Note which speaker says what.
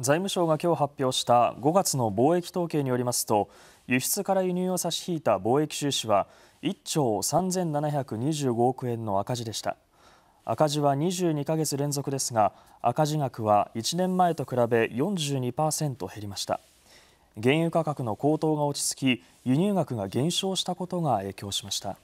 Speaker 1: 財務省が今日発表した5月の貿易統計によりますと輸出から輸入を差し引いた貿易収支は1兆3725億円の赤字でした赤字は22ヶ月連続ですが赤字額は1年前と比べ42%減りました原油価格の高騰が落ち着き輸入額が減少したことが影響しました